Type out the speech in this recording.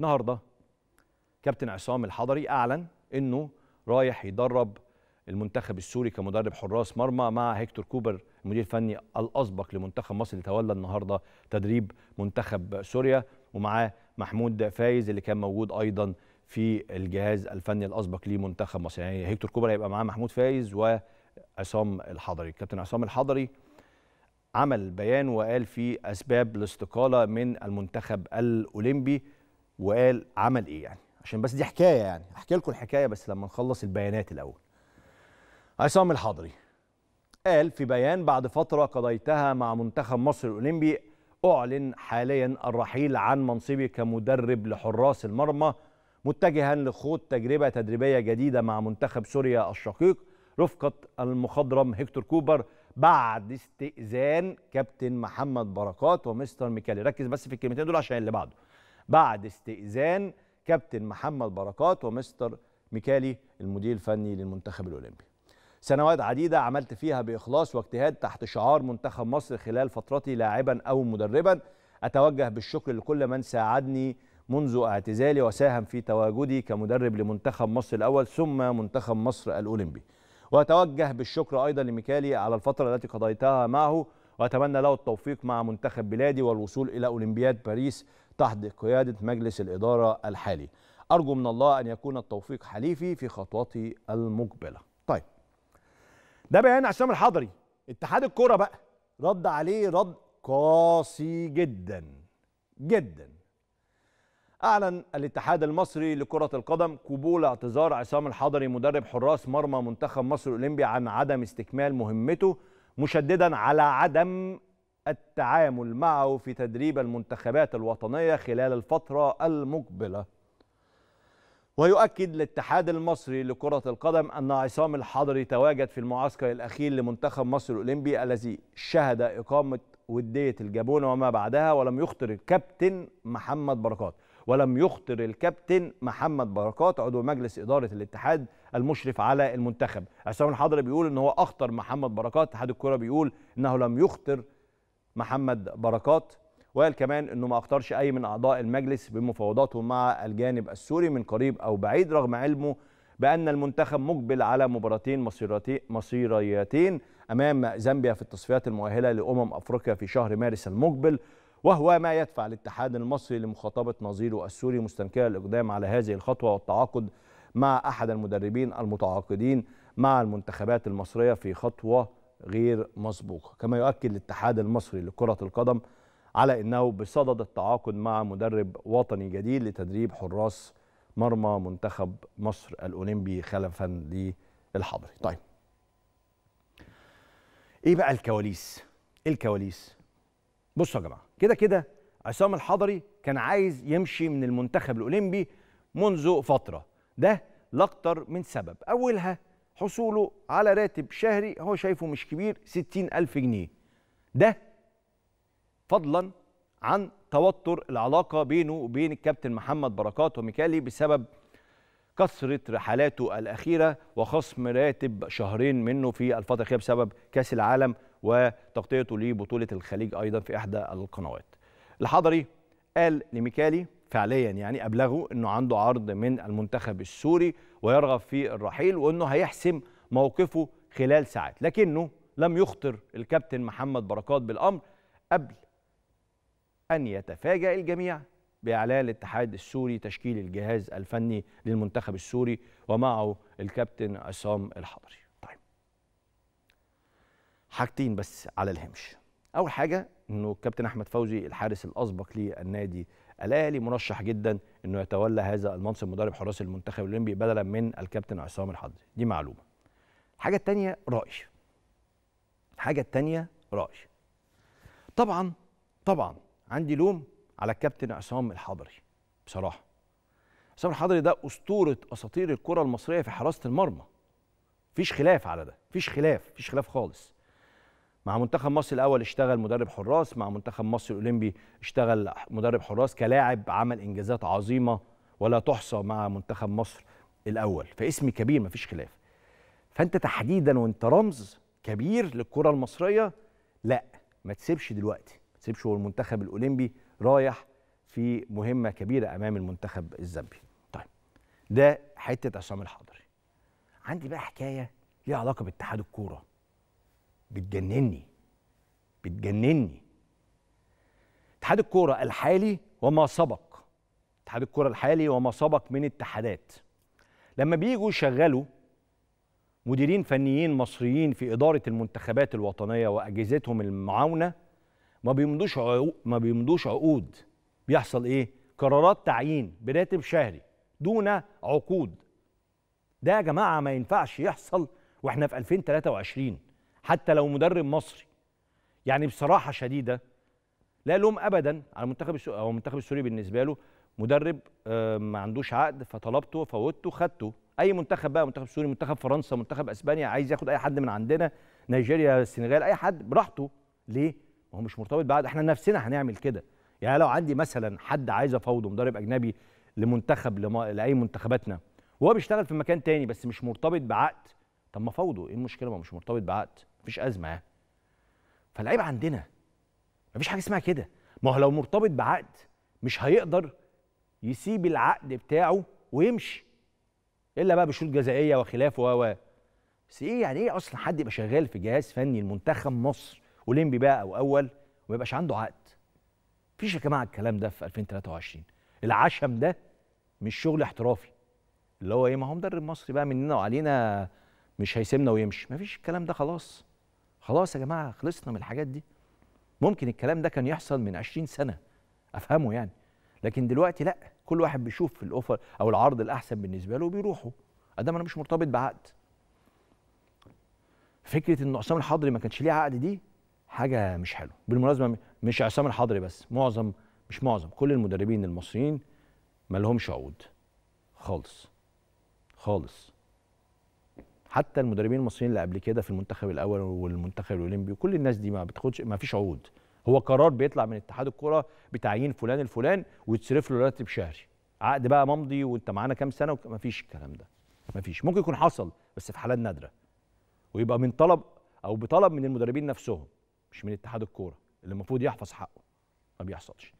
النهارده كابتن عصام الحضري اعلن انه رايح يدرب المنتخب السوري كمدرب حراس مرمى مع هيكتور كوبر المدير الفني الاسبق لمنتخب مصر اللي تولى النهارده تدريب منتخب سوريا ومعاه محمود فايز اللي كان موجود ايضا في الجهاز الفني الاسبق لمنتخب مصر يعني هيكتور كوبر هيبقى معاه محمود فايز وعصام الحضري كابتن عصام الحضري عمل بيان وقال فيه اسباب الاستقاله من المنتخب الاولمبي وقال عمل ايه يعني عشان بس دي حكايه يعني احكي لكم الحكايه بس لما نخلص البيانات الاول عصام الحضري قال في بيان بعد فتره قضيتها مع منتخب مصر الاولمبي اعلن حاليا الرحيل عن منصبي كمدرب لحراس المرمى متجها لخوض تجربه تدريبيه جديده مع منتخب سوريا الشقيق رفقه المخضرم هيكتور كوبر بعد استئذان كابتن محمد بركات ومستر ميكالي ركز بس في الكلمتين دول عشان اللي بعده بعد استئذان كابتن محمد بركات ومستر ميكالي المدير الفني للمنتخب الاولمبي سنوات عديدة عملت فيها بإخلاص واجتهاد تحت شعار منتخب مصر خلال فترتي لاعبا أو مدربا أتوجه بالشكر لكل من ساعدني منذ اعتزالي وساهم في تواجدي كمدرب لمنتخب مصر الأول ثم منتخب مصر الأولمبي وأتوجه بالشكر أيضا لميكالي على الفترة التي قضيتها معه وأتمنى له التوفيق مع منتخب بلادي والوصول إلى أولمبياد باريس تحت قيادة مجلس الإدارة الحالي أرجو من الله أن يكون التوفيق حليفي في خطواتي المقبلة طيب ده بيان عصام الحضري اتحاد الكرة بقى رد عليه رد قاسي جدا جدا أعلن الاتحاد المصري لكرة القدم قبول اعتذار عصام الحضري مدرب حراس مرمى منتخب مصر الأولمبي عن عدم استكمال مهمته مشددا على عدم التعامل معه في تدريب المنتخبات الوطنية خلال الفترة المقبلة ويؤكد الاتحاد المصري لكرة القدم أن عصام الحضري تواجد في المعسكر الأخير لمنتخب مصر الأولمبي الذي شهد إقامة ودية الجابون وما بعدها ولم يخطر الكابتن محمد بركات ولم يخطر الكابتن محمد بركات عضو مجلس إدارة الاتحاد المشرف على المنتخب عصام الحضري بيقول أنه أخطر محمد بركات اتحاد الكرة بيقول أنه لم يخطر محمد بركات وقال كمان انه ما اختارش اي من اعضاء المجلس بمفاوضاته مع الجانب السوري من قريب او بعيد رغم علمه بان المنتخب مقبل على مباراتين مصيريتين امام زامبيا في التصفيات المؤهله لامم افريقيا في شهر مارس المقبل وهو ما يدفع الاتحاد المصري لمخاطبه نظيره السوري مستنكرا الاقدام على هذه الخطوه والتعاقد مع احد المدربين المتعاقدين مع المنتخبات المصريه في خطوه غير مسبوقة كما يؤكد الاتحاد المصري لكرة القدم على أنه بصدد التعاقد مع مدرب وطني جديد لتدريب حراس مرمى منتخب مصر الأولمبي خلفا للحضري طيب ايه بقى الكواليس إيه الكواليس بصوا يا جماعه كده كده عصام الحضري كان عايز يمشي من المنتخب الاولمبي منذ فتره ده لاكتر من سبب اولها حصوله على راتب شهري هو شايفه مش كبير ستين ألف جنيه ده فضلا عن توتر العلاقة بينه وبين الكابتن محمد بركات وميكالي بسبب كثرة رحلاته الأخيرة وخصم راتب شهرين منه في الفترة الأخيرة بسبب كأس العالم وتغطيته لبطولة الخليج أيضا في إحدى القنوات الحضري قال لميكالي فعليا يعني أبلغه أنه عنده عرض من المنتخب السوري ويرغب في الرحيل وأنه هيحسم موقفه خلال ساعات لكنه لم يخطر الكابتن محمد بركات بالأمر قبل أن يتفاجأ الجميع بإعلان الاتحاد السوري تشكيل الجهاز الفني للمنتخب السوري ومعه الكابتن عصام الحضري طيب حاجتين بس على الهمش أول حاجة انه الكابتن احمد فوزي الحارس الاسبق للنادي الاهلي مرشح جدا انه يتولى هذا المنصب مدرب حراس المنتخب الاولمبي بدلا من الكابتن عصام الحضري دي معلومه الحاجه الثانيه راي الحاجه الثانيه راي طبعا طبعا عندي لوم على الكابتن عصام الحضري بصراحه عصام الحضري ده اسطوره اساطير الكره المصريه في حراسه المرمى مفيش خلاف على ده مفيش خلاف مفيش خلاف خالص مع منتخب مصر الاول اشتغل مدرب حراس مع منتخب مصر الاولمبي اشتغل مدرب حراس كلاعب عمل انجازات عظيمه ولا تحصى مع منتخب مصر الاول فاسم كبير مفيش خلاف فانت تحديدا وانت رمز كبير للكره المصريه لا ما تسيبش دلوقتي ما تسيبش والمنتخب الاولمبي رايح في مهمه كبيره امام المنتخب الزامبي طيب ده حته عصام الحضري عندي بقى حكايه ليها علاقه باتحاد الكوره بتجنني بتجنني اتحاد الكوره الحالي وما سبق اتحاد الكوره الحالي وما سبق من اتحادات لما بييجوا يشغلوا مديرين فنيين مصريين في اداره المنتخبات الوطنيه واجهزتهم المعاونه ما بيمضوش ما بيمضوش عقود بيحصل ايه قرارات تعيين براتب شهري دون عقود ده يا جماعه ما ينفعش يحصل واحنا في 2023 حتى لو مدرب مصري يعني بصراحه شديده لا لوم ابدا على المنتخب السوري او المنتخب السوري بالنسبه له مدرب آه، ما عندوش عقد فطلبته فوتته خدته اي منتخب بقى منتخب سوري منتخب فرنسا منتخب اسبانيا عايز ياخد اي حد من عندنا نيجيريا السنغال اي حد براحته ليه ما هو مش مرتبط بعقد احنا نفسنا هنعمل كده يعني لو عندي مثلا حد عايز افوضه مدرب اجنبي لمنتخب لما... لاي منتخباتنا وهو بيشتغل في مكان تاني بس مش مرتبط بعقد طب ما فاوضه ايه المشكله ما مش مرتبط بعقد مفيش ازمه يعني فالعيب عندنا مفيش حاجه اسمها كده ما هو لو مرتبط بعقد مش هيقدر يسيب العقد بتاعه ويمشي الا بقى بشروط جزائيه وخلافه و بس ايه يعني ايه اصلا حد يبقى شغال في جهاز فني المنتخب مصر اولمبي بقى او اول وما يبقاش عنده عقد مفيش يا جماعه الكلام ده في 2023 العشم ده مش شغل احترافي اللي هو ايه ما هو مدرب مصري بقى مننا وعلينا مش هيسيبنا ويمشي مفيش الكلام ده خلاص خلاص يا جماعه خلصنا من الحاجات دي ممكن الكلام ده كان يحصل من 20 سنه افهمه يعني لكن دلوقتي لا كل واحد بيشوف الاوفر او العرض الاحسن بالنسبه له وبيروحوا ادام انا مش مرتبط بعقد فكره ان عصام الحضري ما كانش ليه عقد دي حاجه مش حلوه بالمناسبه مش عصام الحضري بس معظم مش معظم كل المدربين المصريين ما لهمش عقود خالص خالص حتى المدربين المصريين اللي قبل كده في المنتخب الاول والمنتخب الاولمبي وكل الناس دي ما بتاخدش ما فيش عقود هو قرار بيطلع من اتحاد الكره بتعيين فلان الفلان ويتصرف له راتب شهري عقد بقى ممضي وانت معانا كام سنه ما فيش الكلام ده ما فيش ممكن يكون حصل بس في حالات نادره ويبقى من طلب او بطلب من المدربين نفسهم مش من اتحاد الكوره اللي المفروض يحفظ حقه ما بيحصلش